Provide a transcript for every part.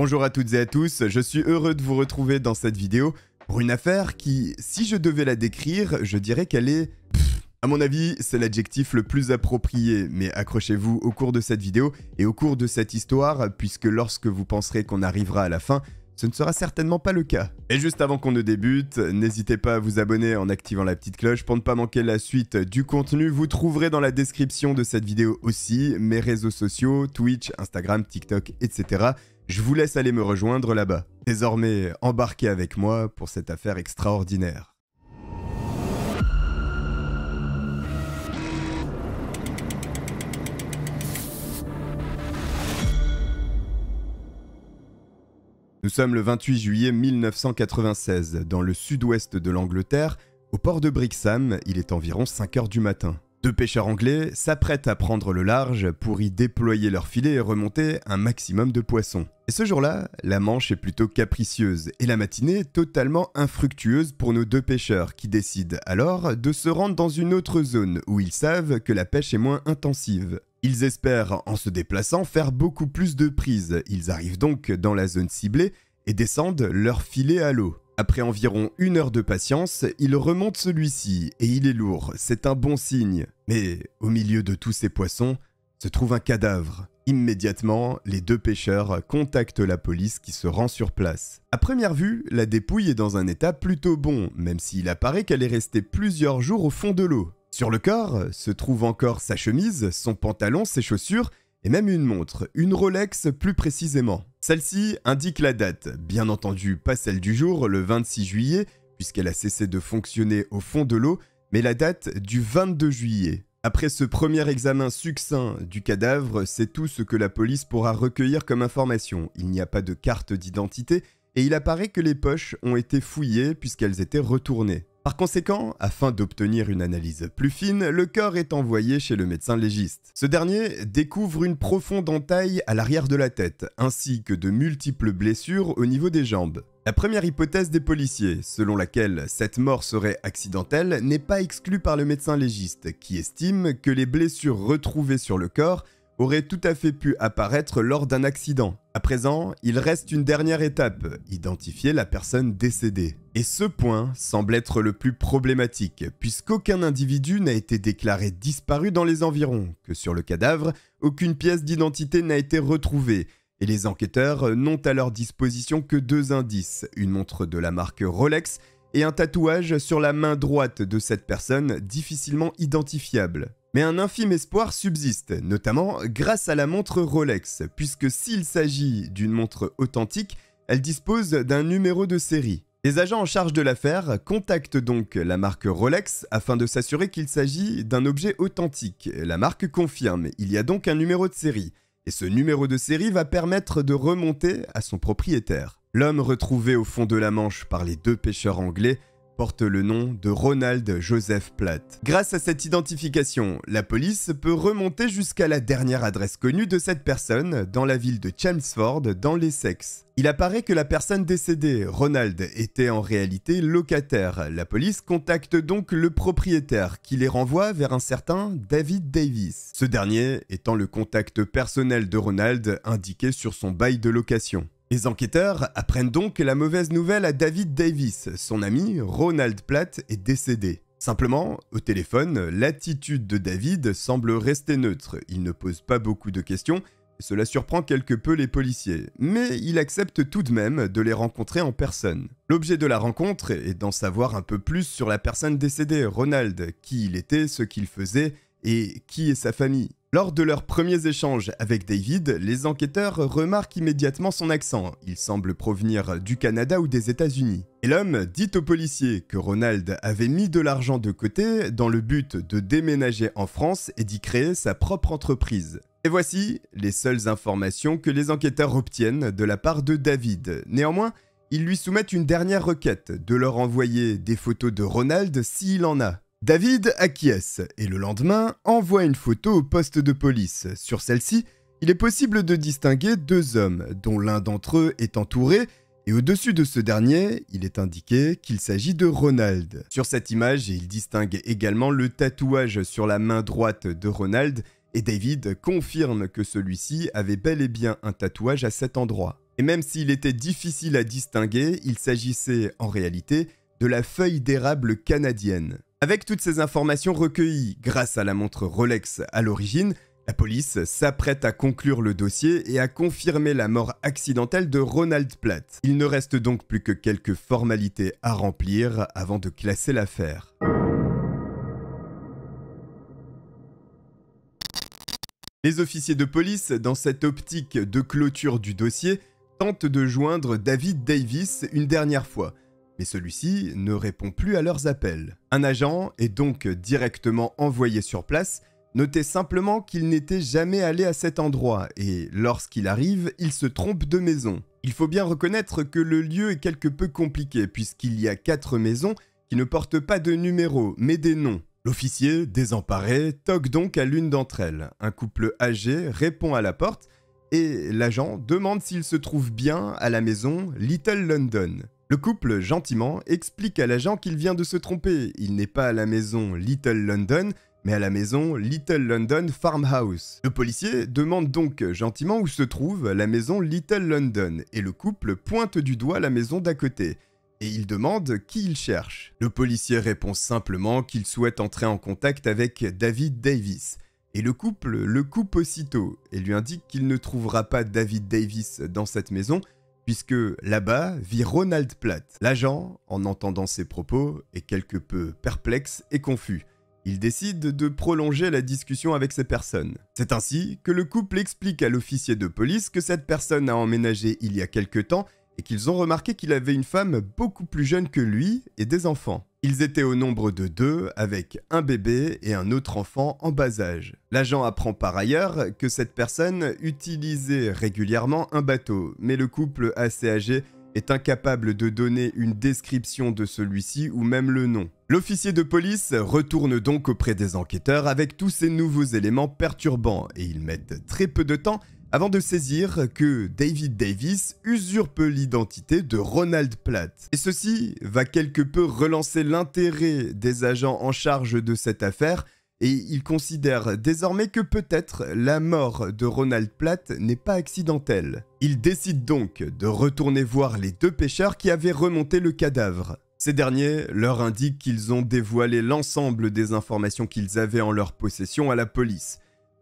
Bonjour à toutes et à tous, je suis heureux de vous retrouver dans cette vidéo pour une affaire qui, si je devais la décrire, je dirais qu'elle est... à mon avis, c'est l'adjectif le plus approprié, mais accrochez-vous au cours de cette vidéo et au cours de cette histoire, puisque lorsque vous penserez qu'on arrivera à la fin, ce ne sera certainement pas le cas. Et juste avant qu'on ne débute, n'hésitez pas à vous abonner en activant la petite cloche pour ne pas manquer la suite du contenu. Vous trouverez dans la description de cette vidéo aussi mes réseaux sociaux, Twitch, Instagram, TikTok, etc. Je vous laisse aller me rejoindre là-bas. Désormais, embarquez avec moi pour cette affaire extraordinaire. Nous sommes le 28 juillet 1996, dans le sud-ouest de l'Angleterre, au port de Brixham, il est environ 5 h du matin. Deux pêcheurs anglais s'apprêtent à prendre le large pour y déployer leur filet et remonter un maximum de poissons. Et ce jour-là, la Manche est plutôt capricieuse et la matinée totalement infructueuse pour nos deux pêcheurs qui décident alors de se rendre dans une autre zone où ils savent que la pêche est moins intensive. Ils espèrent, en se déplaçant, faire beaucoup plus de prises. Ils arrivent donc dans la zone ciblée et descendent leur filet à l'eau. Après environ une heure de patience, il remonte celui-ci, et il est lourd, c'est un bon signe. Mais au milieu de tous ces poissons, se trouve un cadavre. Immédiatement, les deux pêcheurs contactent la police qui se rend sur place. A première vue, la dépouille est dans un état plutôt bon, même s'il apparaît qu'elle est restée plusieurs jours au fond de l'eau. Sur le corps se trouvent encore sa chemise, son pantalon, ses chaussures et même une montre, une Rolex plus précisément. Celle-ci indique la date, bien entendu pas celle du jour, le 26 juillet, puisqu'elle a cessé de fonctionner au fond de l'eau, mais la date du 22 juillet. Après ce premier examen succinct du cadavre, c'est tout ce que la police pourra recueillir comme information. Il n'y a pas de carte d'identité et il apparaît que les poches ont été fouillées puisqu'elles étaient retournées. Par conséquent, afin d'obtenir une analyse plus fine, le corps est envoyé chez le médecin légiste. Ce dernier découvre une profonde entaille à l'arrière de la tête, ainsi que de multiples blessures au niveau des jambes. La première hypothèse des policiers, selon laquelle cette mort serait accidentelle, n'est pas exclue par le médecin légiste, qui estime que les blessures retrouvées sur le corps aurait tout à fait pu apparaître lors d'un accident. À présent, il reste une dernière étape, identifier la personne décédée. Et ce point semble être le plus problématique, puisqu'aucun individu n'a été déclaré disparu dans les environs, que sur le cadavre, aucune pièce d'identité n'a été retrouvée, et les enquêteurs n'ont à leur disposition que deux indices, une montre de la marque Rolex et un tatouage sur la main droite de cette personne difficilement identifiable. Mais un infime espoir subsiste, notamment grâce à la montre Rolex, puisque s'il s'agit d'une montre authentique, elle dispose d'un numéro de série. Les agents en charge de l'affaire contactent donc la marque Rolex afin de s'assurer qu'il s'agit d'un objet authentique. La marque confirme, il y a donc un numéro de série, et ce numéro de série va permettre de remonter à son propriétaire. L'homme retrouvé au fond de la Manche par les deux pêcheurs anglais porte le nom de Ronald Joseph Platt. Grâce à cette identification, la police peut remonter jusqu'à la dernière adresse connue de cette personne dans la ville de Chelmsford dans l'Essex. Il apparaît que la personne décédée, Ronald, était en réalité locataire. La police contacte donc le propriétaire qui les renvoie vers un certain David Davis. Ce dernier étant le contact personnel de Ronald indiqué sur son bail de location. Les enquêteurs apprennent donc la mauvaise nouvelle à David Davis. Son ami, Ronald Platt, est décédé. Simplement, au téléphone, l'attitude de David semble rester neutre. Il ne pose pas beaucoup de questions, cela surprend quelque peu les policiers. Mais il accepte tout de même de les rencontrer en personne. L'objet de la rencontre est d'en savoir un peu plus sur la personne décédée, Ronald, qui il était, ce qu'il faisait et qui est sa famille. Lors de leurs premiers échanges avec David, les enquêteurs remarquent immédiatement son accent. Il semble provenir du Canada ou des États-Unis. Et l'homme dit au policier que Ronald avait mis de l'argent de côté dans le but de déménager en France et d'y créer sa propre entreprise. Et voici les seules informations que les enquêteurs obtiennent de la part de David. Néanmoins, ils lui soumettent une dernière requête de leur envoyer des photos de Ronald s'il en a. David acquiesce et le lendemain envoie une photo au poste de police. Sur celle-ci, il est possible de distinguer deux hommes, dont l'un d'entre eux est entouré et au-dessus de ce dernier, il est indiqué qu'il s'agit de Ronald. Sur cette image, il distingue également le tatouage sur la main droite de Ronald, et David confirme que celui-ci avait bel et bien un tatouage à cet endroit. Et même s'il était difficile à distinguer, il s'agissait en réalité de la feuille d'érable canadienne. Avec toutes ces informations recueillies grâce à la montre Rolex à l'origine, la police s'apprête à conclure le dossier et à confirmer la mort accidentelle de Ronald Platt. Il ne reste donc plus que quelques formalités à remplir avant de classer l'affaire. Les officiers de police, dans cette optique de clôture du dossier, tentent de joindre David Davis une dernière fois mais celui-ci ne répond plus à leurs appels. Un agent est donc directement envoyé sur place. Notez simplement qu'il n'était jamais allé à cet endroit et lorsqu'il arrive, il se trompe de maison. Il faut bien reconnaître que le lieu est quelque peu compliqué puisqu'il y a quatre maisons qui ne portent pas de numéros mais des noms. L'officier, désemparé, toque donc à l'une d'entre elles. Un couple âgé répond à la porte et l'agent demande s'il se trouve bien à la maison Little London. Le couple, gentiment, explique à l'agent qu'il vient de se tromper. Il n'est pas à la maison Little London, mais à la maison Little London Farmhouse. Le policier demande donc gentiment où se trouve la maison Little London, et le couple pointe du doigt la maison d'à côté. Et il demande qui il cherche. Le policier répond simplement qu'il souhaite entrer en contact avec David Davis. Et le couple le coupe aussitôt et lui indique qu'il ne trouvera pas David Davis dans cette maison, puisque là-bas vit Ronald Platt. L'agent, en entendant ces propos, est quelque peu perplexe et confus. Il décide de prolonger la discussion avec ces personnes. C'est ainsi que le couple explique à l'officier de police que cette personne a emménagé il y a quelque temps et qu'ils ont remarqué qu'il avait une femme beaucoup plus jeune que lui et des enfants. Ils étaient au nombre de deux, avec un bébé et un autre enfant en bas âge. L'agent apprend par ailleurs que cette personne utilisait régulièrement un bateau, mais le couple assez âgé est incapable de donner une description de celui-ci ou même le nom. L'officier de police retourne donc auprès des enquêteurs avec tous ces nouveaux éléments perturbants et ils mettent très peu de temps avant de saisir que David Davis usurpe l'identité de Ronald Platt. Et ceci va quelque peu relancer l'intérêt des agents en charge de cette affaire et ils considèrent désormais que peut-être la mort de Ronald Platt n'est pas accidentelle. Ils décident donc de retourner voir les deux pêcheurs qui avaient remonté le cadavre. Ces derniers leur indiquent qu'ils ont dévoilé l'ensemble des informations qu'ils avaient en leur possession à la police,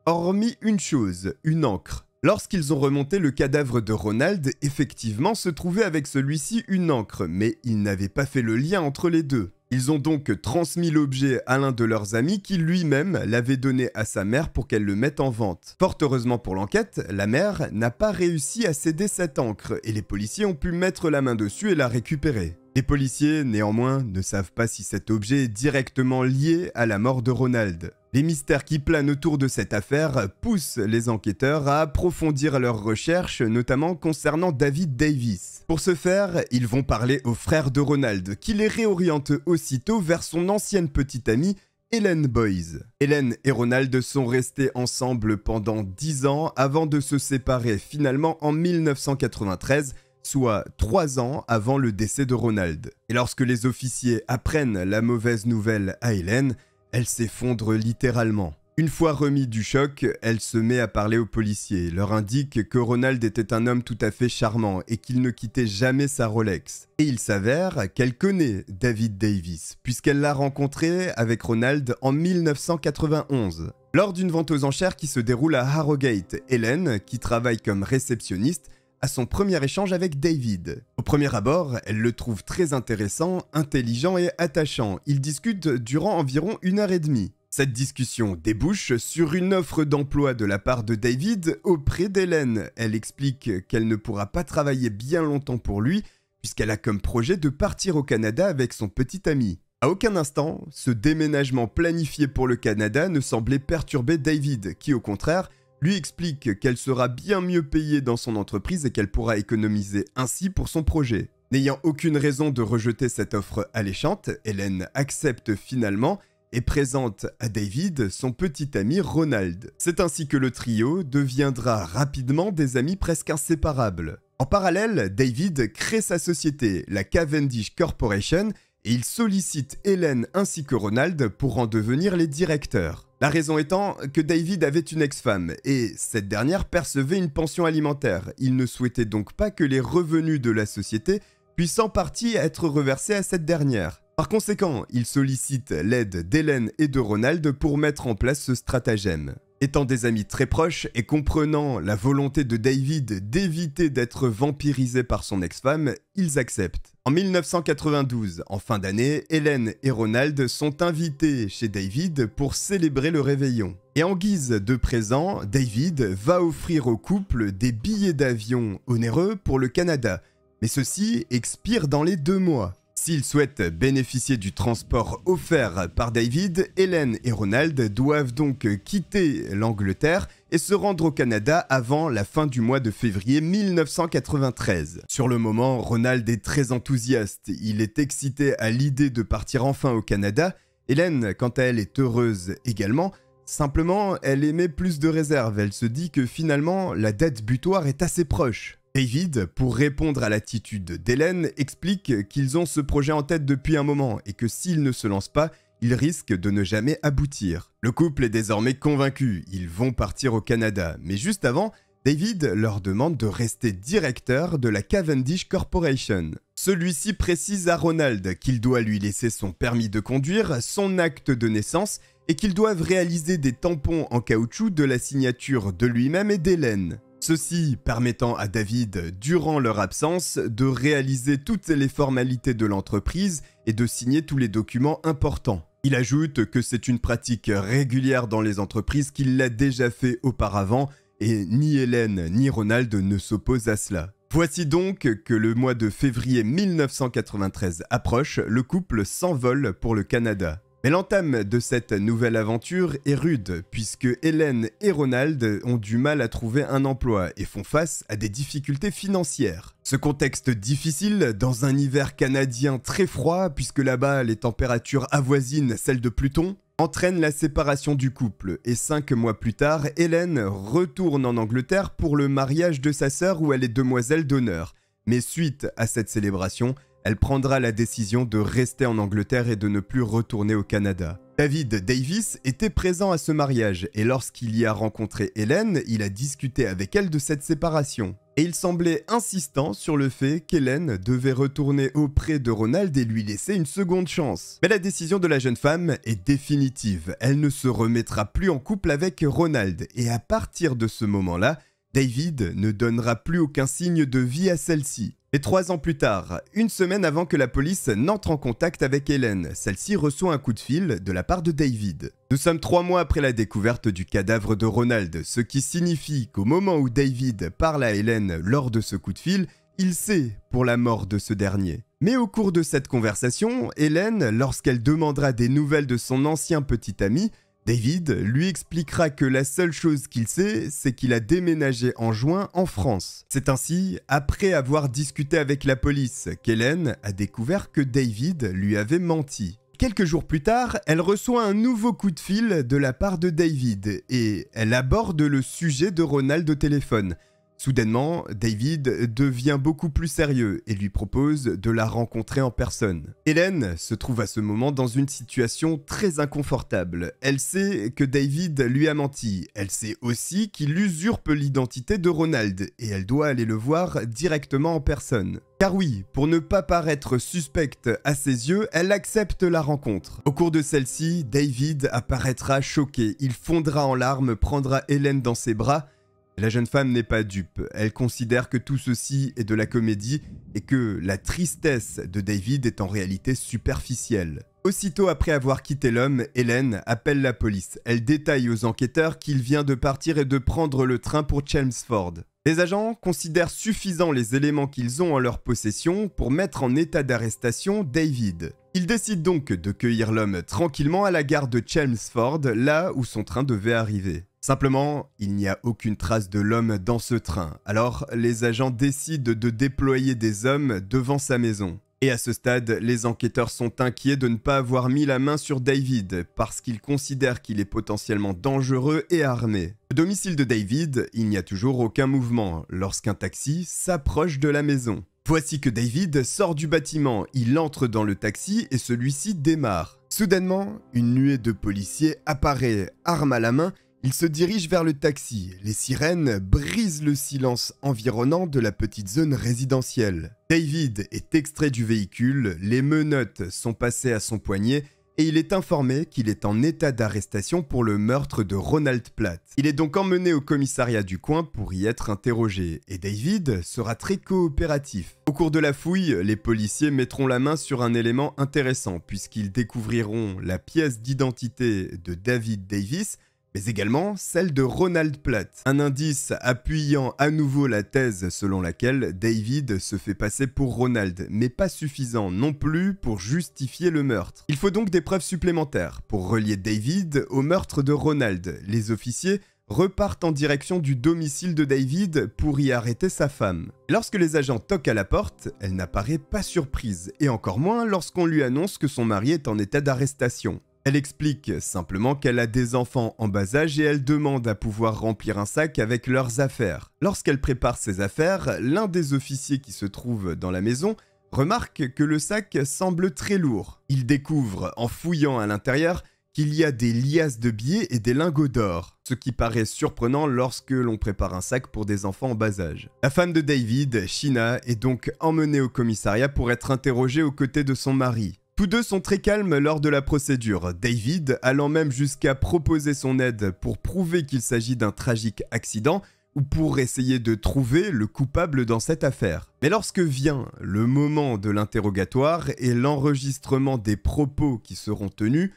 hormis une chose, une encre. Lorsqu'ils ont remonté le cadavre de Ronald, effectivement se trouvait avec celui-ci une encre, mais ils n'avaient pas fait le lien entre les deux. Ils ont donc transmis l'objet à l'un de leurs amis qui lui-même l'avait donné à sa mère pour qu'elle le mette en vente. Fort heureusement pour l'enquête, la mère n'a pas réussi à céder cette encre et les policiers ont pu mettre la main dessus et la récupérer. Les policiers, néanmoins, ne savent pas si cet objet est directement lié à la mort de Ronald. Les mystères qui planent autour de cette affaire poussent les enquêteurs à approfondir leurs recherches, notamment concernant David Davis. Pour ce faire, ils vont parler aux frères de Ronald, qui les réorientent aussitôt vers son ancienne petite amie Helen Boyce. Hélène et Ronald sont restés ensemble pendant 10 ans avant de se séparer finalement en 1993, soit 3 ans avant le décès de Ronald. Et lorsque les officiers apprennent la mauvaise nouvelle à Hélène, elle s'effondre littéralement. Une fois remis du choc, elle se met à parler aux policiers, leur indique que Ronald était un homme tout à fait charmant et qu'il ne quittait jamais sa Rolex. Et il s'avère qu'elle connaît David Davis, puisqu'elle l'a rencontré avec Ronald en 1991. Lors d'une vente aux enchères qui se déroule à Harrogate, Hélène, qui travaille comme réceptionniste, à son premier échange avec David. Au premier abord, elle le trouve très intéressant, intelligent et attachant. Ils discutent durant environ une heure et demie. Cette discussion débouche sur une offre d'emploi de la part de David auprès d'Hélène. Elle explique qu'elle ne pourra pas travailler bien longtemps pour lui puisqu'elle a comme projet de partir au Canada avec son petit ami. À aucun instant, ce déménagement planifié pour le Canada ne semblait perturber David, qui au contraire lui explique qu'elle sera bien mieux payée dans son entreprise et qu'elle pourra économiser ainsi pour son projet. N'ayant aucune raison de rejeter cette offre alléchante, Hélène accepte finalement et présente à David son petit ami Ronald. C'est ainsi que le trio deviendra rapidement des amis presque inséparables. En parallèle, David crée sa société, la Cavendish Corporation, et il sollicite Hélène ainsi que Ronald pour en devenir les directeurs. La raison étant que David avait une ex-femme et cette dernière percevait une pension alimentaire. Il ne souhaitait donc pas que les revenus de la société puissent en partie être reversés à cette dernière. Par conséquent, il sollicite l'aide d'Hélène et de Ronald pour mettre en place ce stratagème. Étant des amis très proches et comprenant la volonté de David d'éviter d'être vampirisé par son ex-femme, ils acceptent. En 1992, en fin d'année, Hélène et Ronald sont invités chez David pour célébrer le réveillon. Et en guise de présent, David va offrir au couple des billets d'avion onéreux pour le Canada, mais ceux-ci expirent dans les deux mois. S'ils souhaitent bénéficier du transport offert par David, Hélène et Ronald doivent donc quitter l'Angleterre se rendre au Canada avant la fin du mois de février 1993. Sur le moment, Ronald est très enthousiaste, il est excité à l'idée de partir enfin au Canada. Hélène, quant à elle, est heureuse également, Simplement, elle émet plus de réserve, elle se dit que finalement, la date butoir est assez proche. David, pour répondre à l'attitude d'Hélène, explique qu'ils ont ce projet en tête depuis un moment et que s'ils ne se lancent pas, ils risquent de ne jamais aboutir. Le couple est désormais convaincu, ils vont partir au Canada, mais juste avant, David leur demande de rester directeur de la Cavendish Corporation. Celui-ci précise à Ronald qu'il doit lui laisser son permis de conduire, son acte de naissance et qu'ils doivent réaliser des tampons en caoutchouc de la signature de lui-même et d'Hélène. Ceci permettant à David, durant leur absence, de réaliser toutes les formalités de l'entreprise et de signer tous les documents importants. Il ajoute que c'est une pratique régulière dans les entreprises qu'il l'a déjà fait auparavant et ni Hélène ni Ronald ne s'opposent à cela. Voici donc que le mois de février 1993 approche, le couple s'envole pour le Canada. Mais l'entame de cette nouvelle aventure est rude, puisque Hélène et Ronald ont du mal à trouver un emploi et font face à des difficultés financières. Ce contexte difficile, dans un hiver canadien très froid, puisque là-bas les températures avoisinent celles de Pluton, entraîne la séparation du couple, et cinq mois plus tard, Hélène retourne en Angleterre pour le mariage de sa sœur où elle est demoiselle d'honneur. Mais suite à cette célébration, elle prendra la décision de rester en Angleterre et de ne plus retourner au Canada. David Davis était présent à ce mariage et lorsqu'il y a rencontré Hélène, il a discuté avec elle de cette séparation. Et il semblait insistant sur le fait qu'Hélène devait retourner auprès de Ronald et lui laisser une seconde chance. Mais la décision de la jeune femme est définitive, elle ne se remettra plus en couple avec Ronald et à partir de ce moment-là, David ne donnera plus aucun signe de vie à celle-ci. Et trois ans plus tard, une semaine avant que la police n'entre en contact avec Hélène, celle-ci reçoit un coup de fil de la part de David. Nous sommes trois mois après la découverte du cadavre de Ronald, ce qui signifie qu'au moment où David parle à Hélène lors de ce coup de fil, il sait pour la mort de ce dernier. Mais au cours de cette conversation, Hélène, lorsqu'elle demandera des nouvelles de son ancien petit ami, David lui expliquera que la seule chose qu'il sait, c'est qu'il a déménagé en juin en France. C'est ainsi, après avoir discuté avec la police, qu'Hélène a découvert que David lui avait menti. Quelques jours plus tard, elle reçoit un nouveau coup de fil de la part de David et elle aborde le sujet de Ronald au téléphone. Soudainement, David devient beaucoup plus sérieux et lui propose de la rencontrer en personne. Hélène se trouve à ce moment dans une situation très inconfortable. Elle sait que David lui a menti, elle sait aussi qu'il usurpe l'identité de Ronald et elle doit aller le voir directement en personne. Car oui, pour ne pas paraître suspecte à ses yeux, elle accepte la rencontre. Au cours de celle-ci, David apparaîtra choqué, il fondra en larmes, prendra Hélène dans ses bras la jeune femme n'est pas dupe, elle considère que tout ceci est de la comédie et que la tristesse de David est en réalité superficielle. Aussitôt après avoir quitté l'homme, Hélène appelle la police. Elle détaille aux enquêteurs qu'il vient de partir et de prendre le train pour Chelmsford. Les agents considèrent suffisants les éléments qu'ils ont en leur possession pour mettre en état d'arrestation David. Ils décident donc de cueillir l'homme tranquillement à la gare de Chelmsford, là où son train devait arriver. Simplement, il n'y a aucune trace de l'homme dans ce train, alors les agents décident de déployer des hommes devant sa maison. Et à ce stade, les enquêteurs sont inquiets de ne pas avoir mis la main sur David, parce qu'ils considèrent qu'il est potentiellement dangereux et armé. Au domicile de David, il n'y a toujours aucun mouvement lorsqu'un taxi s'approche de la maison. Voici que David sort du bâtiment, il entre dans le taxi et celui-ci démarre. Soudainement, une nuée de policiers apparaît, arme à la main, il se dirige vers le taxi. Les sirènes brisent le silence environnant de la petite zone résidentielle. David est extrait du véhicule, les menottes sont passées à son poignet et il est informé qu'il est en état d'arrestation pour le meurtre de Ronald Platt. Il est donc emmené au commissariat du coin pour y être interrogé, et David sera très coopératif. Au cours de la fouille, les policiers mettront la main sur un élément intéressant, puisqu'ils découvriront la pièce d'identité de David Davis, mais également celle de Ronald Platt, un indice appuyant à nouveau la thèse selon laquelle David se fait passer pour Ronald, mais pas suffisant non plus pour justifier le meurtre. Il faut donc des preuves supplémentaires pour relier David au meurtre de Ronald. Les officiers repartent en direction du domicile de David pour y arrêter sa femme. Lorsque les agents toquent à la porte, elle n'apparaît pas surprise, et encore moins lorsqu'on lui annonce que son mari est en état d'arrestation. Elle explique simplement qu'elle a des enfants en bas âge et elle demande à pouvoir remplir un sac avec leurs affaires. Lorsqu'elle prépare ses affaires, l'un des officiers qui se trouve dans la maison remarque que le sac semble très lourd. Il découvre, en fouillant à l'intérieur, qu'il y a des liasses de billets et des lingots d'or, ce qui paraît surprenant lorsque l'on prépare un sac pour des enfants en bas âge. La femme de David, Shina, est donc emmenée au commissariat pour être interrogée aux côtés de son mari. Tous deux sont très calmes lors de la procédure, David allant même jusqu'à proposer son aide pour prouver qu'il s'agit d'un tragique accident ou pour essayer de trouver le coupable dans cette affaire. Mais lorsque vient le moment de l'interrogatoire et l'enregistrement des propos qui seront tenus,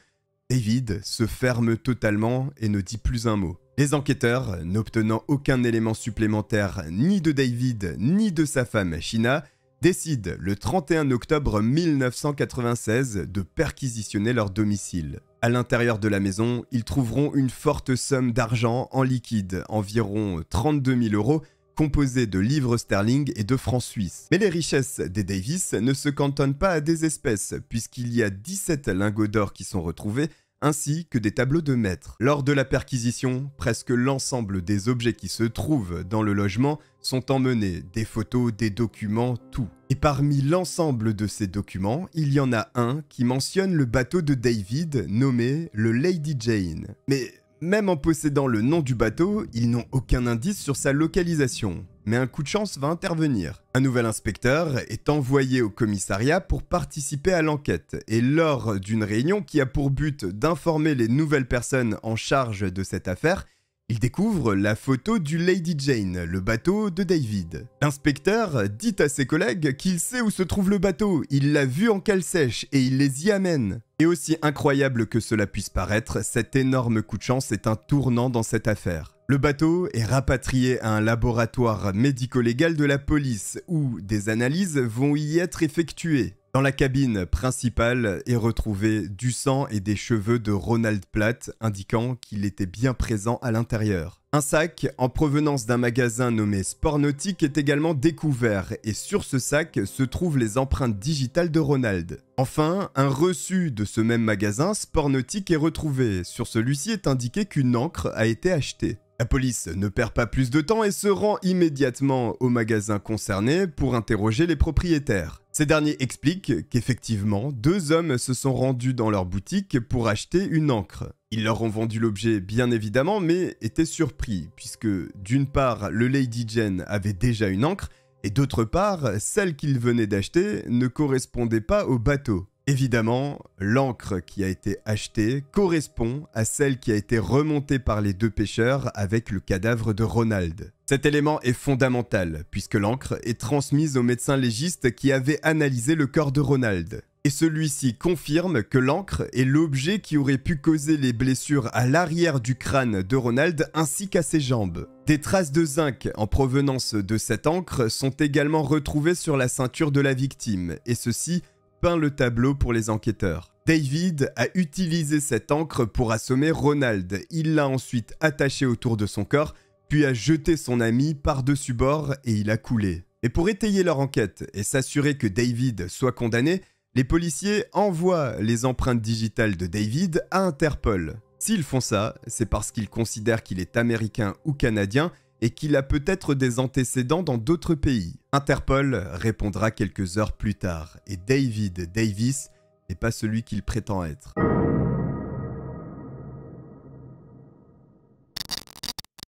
David se ferme totalement et ne dit plus un mot. Les enquêteurs, n'obtenant aucun élément supplémentaire ni de David ni de sa femme Shina, décident le 31 octobre 1996 de perquisitionner leur domicile. À l'intérieur de la maison, ils trouveront une forte somme d'argent en liquide, environ 32 000 euros, composée de livres sterling et de francs suisses. Mais les richesses des Davis ne se cantonnent pas à des espèces, puisqu'il y a 17 lingots d'or qui sont retrouvés, ainsi que des tableaux de maîtres. Lors de la perquisition, presque l'ensemble des objets qui se trouvent dans le logement sont emmenés, des photos, des documents, tout. Et parmi l'ensemble de ces documents, il y en a un qui mentionne le bateau de David nommé le Lady Jane. Mais même en possédant le nom du bateau, ils n'ont aucun indice sur sa localisation mais un coup de chance va intervenir. Un nouvel inspecteur est envoyé au commissariat pour participer à l'enquête et lors d'une réunion qui a pour but d'informer les nouvelles personnes en charge de cette affaire, il découvre la photo du Lady Jane, le bateau de David. L'inspecteur dit à ses collègues qu'il sait où se trouve le bateau, il l'a vu en cale sèche et il les y amène. Et aussi incroyable que cela puisse paraître, cet énorme coup de chance est un tournant dans cette affaire. Le bateau est rapatrié à un laboratoire médico-légal de la police où des analyses vont y être effectuées. Dans la cabine principale est retrouvé du sang et des cheveux de Ronald Platt, indiquant qu'il était bien présent à l'intérieur. Un sac en provenance d'un magasin nommé Sport est également découvert et sur ce sac se trouvent les empreintes digitales de Ronald. Enfin, un reçu de ce même magasin Sport est retrouvé. Sur celui-ci est indiqué qu'une encre a été achetée. La police ne perd pas plus de temps et se rend immédiatement au magasin concerné pour interroger les propriétaires. Ces derniers expliquent qu'effectivement, deux hommes se sont rendus dans leur boutique pour acheter une encre. Ils leur ont vendu l'objet bien évidemment, mais étaient surpris, puisque d'une part, le Lady Jane avait déjà une encre, et d'autre part, celle qu'ils venaient d'acheter ne correspondait pas au bateau. Évidemment, l'encre qui a été achetée correspond à celle qui a été remontée par les deux pêcheurs avec le cadavre de Ronald. Cet élément est fondamental, puisque l'encre est transmise au médecin légiste qui avait analysé le corps de Ronald. Et celui-ci confirme que l'encre est l'objet qui aurait pu causer les blessures à l'arrière du crâne de Ronald ainsi qu'à ses jambes. Des traces de zinc en provenance de cette encre sont également retrouvées sur la ceinture de la victime, et ceci peint le tableau pour les enquêteurs. David a utilisé cette encre pour assommer Ronald. Il l'a ensuite attaché autour de son corps, puis a jeté son ami par-dessus bord et il a coulé. Et pour étayer leur enquête et s'assurer que David soit condamné, les policiers envoient les empreintes digitales de David à Interpol. S'ils font ça, c'est parce qu'ils considèrent qu'il est américain ou canadien et qu'il a peut-être des antécédents dans d'autres pays. Interpol répondra quelques heures plus tard, et David Davis n'est pas celui qu'il prétend être.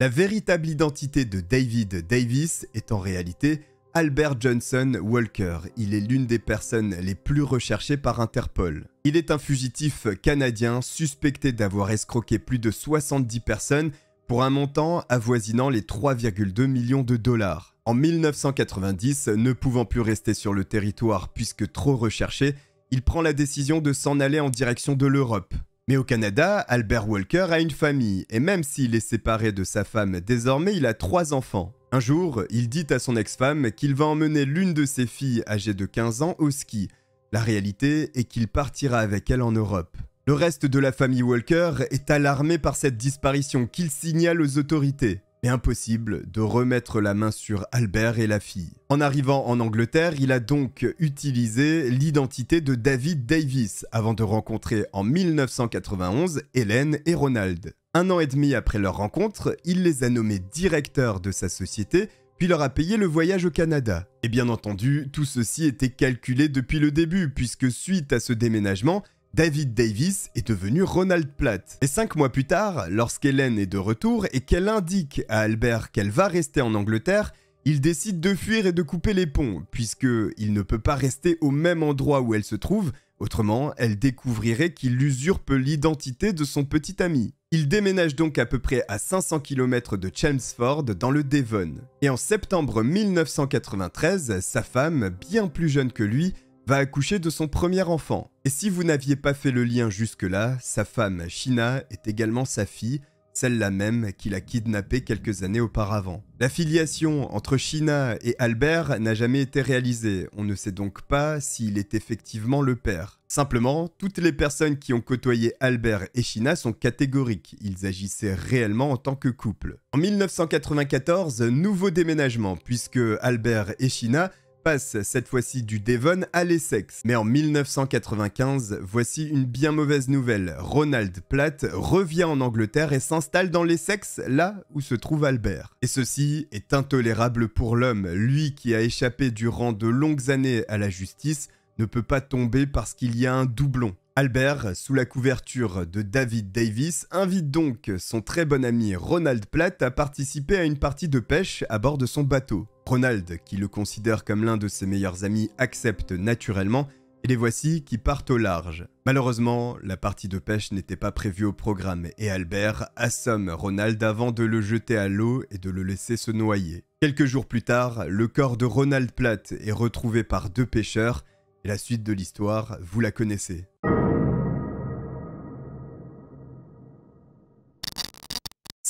La véritable identité de David Davis est en réalité Albert Johnson Walker. Il est l'une des personnes les plus recherchées par Interpol. Il est un fugitif canadien suspecté d'avoir escroqué plus de 70 personnes pour un montant avoisinant les 3,2 millions de dollars. En 1990, ne pouvant plus rester sur le territoire puisque trop recherché, il prend la décision de s'en aller en direction de l'Europe. Mais au Canada, Albert Walker a une famille, et même s'il est séparé de sa femme désormais, il a trois enfants. Un jour, il dit à son ex-femme qu'il va emmener l'une de ses filles âgée de 15 ans au ski. La réalité est qu'il partira avec elle en Europe. Le reste de la famille Walker est alarmé par cette disparition qu'il signale aux autorités. Mais impossible de remettre la main sur Albert et la fille. En arrivant en Angleterre, il a donc utilisé l'identité de David Davis avant de rencontrer en 1991 Hélène et Ronald. Un an et demi après leur rencontre, il les a nommés directeurs de sa société puis leur a payé le voyage au Canada. Et bien entendu, tout ceci était calculé depuis le début, puisque suite à ce déménagement, David Davis est devenu Ronald Platt. Et cinq mois plus tard, lorsqu'Hélène est de retour et qu'elle indique à Albert qu'elle va rester en Angleterre, il décide de fuir et de couper les ponts, puisque il ne peut pas rester au même endroit où elle se trouve, autrement elle découvrirait qu'il usurpe l'identité de son petit ami. Il déménage donc à peu près à 500 km de Chelmsford dans le Devon. Et en septembre 1993, sa femme, bien plus jeune que lui, va accoucher de son premier enfant. Et si vous n'aviez pas fait le lien jusque-là, sa femme china est également sa fille, celle-là même qu'il a kidnappée quelques années auparavant. La filiation entre China et Albert n'a jamais été réalisée, on ne sait donc pas s'il est effectivement le père. Simplement, toutes les personnes qui ont côtoyé Albert et China sont catégoriques, ils agissaient réellement en tant que couple. En 1994, nouveau déménagement, puisque Albert et Shina passe cette fois-ci du Devon à l'Essex. Mais en 1995, voici une bien mauvaise nouvelle. Ronald Platt revient en Angleterre et s'installe dans l'Essex, là où se trouve Albert. Et ceci est intolérable pour l'homme. Lui qui a échappé durant de longues années à la justice ne peut pas tomber parce qu'il y a un doublon. Albert, sous la couverture de David Davis, invite donc son très bon ami Ronald Platt à participer à une partie de pêche à bord de son bateau. Ronald, qui le considère comme l'un de ses meilleurs amis, accepte naturellement, et les voici qui partent au large. Malheureusement, la partie de pêche n'était pas prévue au programme, et Albert assomme Ronald avant de le jeter à l'eau et de le laisser se noyer. Quelques jours plus tard, le corps de Ronald Platt est retrouvé par deux pêcheurs, et la suite de l'histoire, vous la connaissez.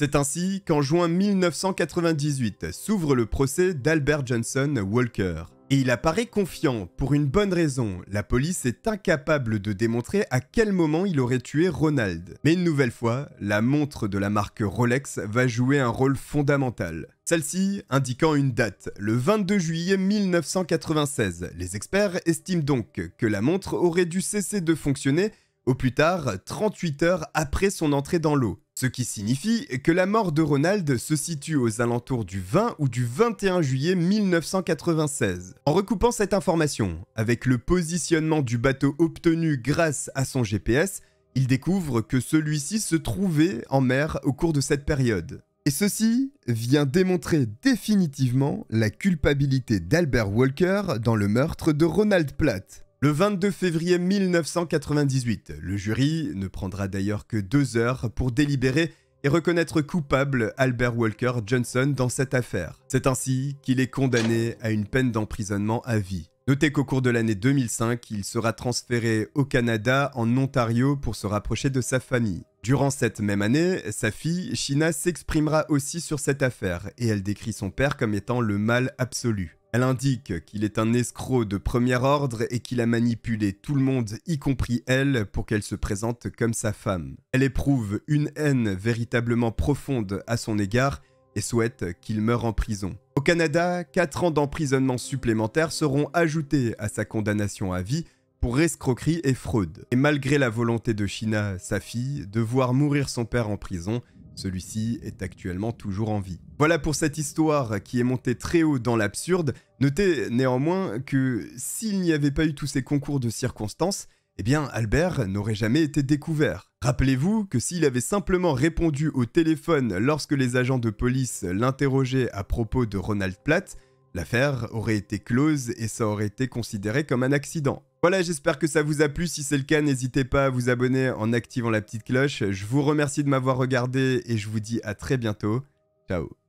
C'est ainsi qu'en juin 1998 s'ouvre le procès d'Albert Johnson Walker. Et il apparaît confiant pour une bonne raison, la police est incapable de démontrer à quel moment il aurait tué Ronald. Mais une nouvelle fois, la montre de la marque Rolex va jouer un rôle fondamental. Celle-ci indiquant une date, le 22 juillet 1996. Les experts estiment donc que la montre aurait dû cesser de fonctionner au plus tard 38 heures après son entrée dans l'eau. Ce qui signifie que la mort de Ronald se situe aux alentours du 20 ou du 21 juillet 1996. En recoupant cette information avec le positionnement du bateau obtenu grâce à son GPS, il découvre que celui-ci se trouvait en mer au cours de cette période. Et ceci vient démontrer définitivement la culpabilité d'Albert Walker dans le meurtre de Ronald Platt. Le 22 février 1998, le jury ne prendra d'ailleurs que deux heures pour délibérer et reconnaître coupable Albert Walker Johnson dans cette affaire. C'est ainsi qu'il est condamné à une peine d'emprisonnement à vie. Notez qu'au cours de l'année 2005, il sera transféré au Canada, en Ontario, pour se rapprocher de sa famille. Durant cette même année, sa fille, Shina, s'exprimera aussi sur cette affaire, et elle décrit son père comme étant le mal absolu. Elle indique qu'il est un escroc de premier ordre et qu'il a manipulé tout le monde, y compris elle, pour qu'elle se présente comme sa femme. Elle éprouve une haine véritablement profonde à son égard et souhaite qu'il meure en prison. Au Canada, 4 ans d'emprisonnement supplémentaires seront ajoutés à sa condamnation à vie pour escroquerie et fraude. Et malgré la volonté de China, sa fille, de voir mourir son père en prison, celui-ci est actuellement toujours en vie. Voilà pour cette histoire qui est montée très haut dans l'absurde. Notez néanmoins que s'il n'y avait pas eu tous ces concours de circonstances, eh bien Albert n'aurait jamais été découvert. Rappelez-vous que s'il avait simplement répondu au téléphone lorsque les agents de police l'interrogeaient à propos de Ronald Platt, l'affaire aurait été close et ça aurait été considéré comme un accident. Voilà, j'espère que ça vous a plu. Si c'est le cas, n'hésitez pas à vous abonner en activant la petite cloche. Je vous remercie de m'avoir regardé et je vous dis à très bientôt. Ciao